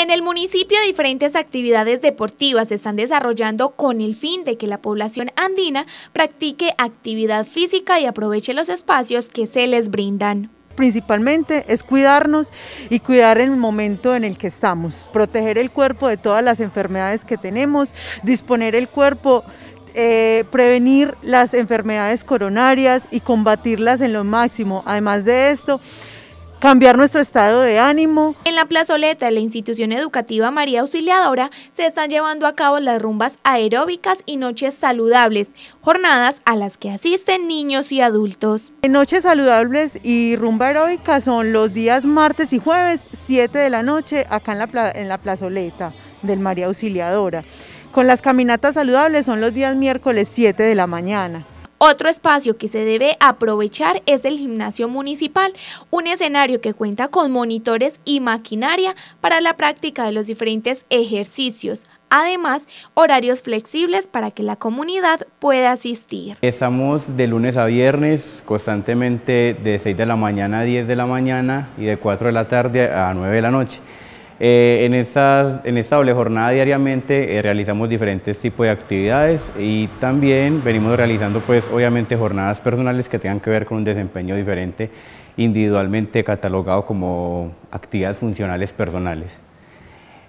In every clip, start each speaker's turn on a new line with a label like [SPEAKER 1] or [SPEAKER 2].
[SPEAKER 1] En el municipio diferentes actividades deportivas se están desarrollando con el fin de que la población andina practique actividad física y aproveche los espacios que se les brindan principalmente es cuidarnos y cuidar el momento en el que
[SPEAKER 2] estamos, proteger el cuerpo de todas las enfermedades que tenemos, disponer el cuerpo, eh, prevenir las enfermedades coronarias y combatirlas en lo máximo.
[SPEAKER 1] Además de esto, cambiar nuestro estado de ánimo. En la plazoleta de la institución educativa María Auxiliadora se están llevando a cabo las rumbas aeróbicas y noches saludables, jornadas a las que asisten niños y adultos. Noches saludables
[SPEAKER 2] y rumba aeróbica son los días martes y jueves, 7 de la noche, acá en la, plazoleta del María Auxiliadora. Con las caminatas saludables son los días
[SPEAKER 1] miércoles 7 de la mañana. Otro espacio que se debe aprovechar es el gimnasio municipal, un escenario que cuenta con monitores y maquinaria para la práctica de los diferentes ejercicios. Además, horarios flexibles para que la comunidad pueda asistir.
[SPEAKER 3] Estamos de lunes a viernes constantemente de 6 de la mañana a 10 de la mañana y de 4 de la tarde a 9 de la noche. Eh, en, esta doble jornada diariamente eh, realizamos diferentes tipos de actividades y también venimos realizando pues obviamente jornadas personales que tengan que ver con un desempeño diferente individualmente catalogado como actividades funcionales personales.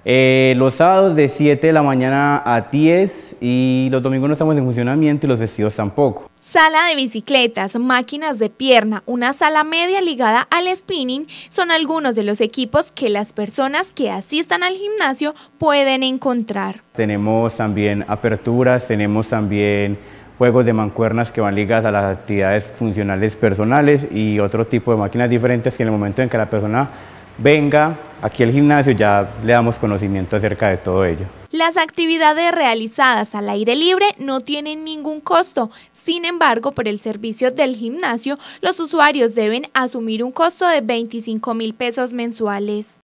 [SPEAKER 3] Eh, los sábados de 7 de la mañana a 10 y los domingos no estamos en funcionamiento y los vestidos tampoco.
[SPEAKER 1] Sala de bicicletas, máquinas de pierna, una sala media ligada al spinning son algunos de los equipos que las personas que asistan al gimnasio pueden encontrar.
[SPEAKER 3] Tenemos también aperturas, tenemos también juegos de mancuernas que van ligadas a las actividades funcionales personales y otro tipo de máquinas diferentes que en el momento en que la persona venga aquí el gimnasio ya le damos conocimiento acerca de todo ello.
[SPEAKER 1] Las actividades realizadas al aire libre no tienen ningún costo, sin embargo, por el servicio del gimnasio, los usuarios deben asumir un costo de 25 mil pesos mensuales.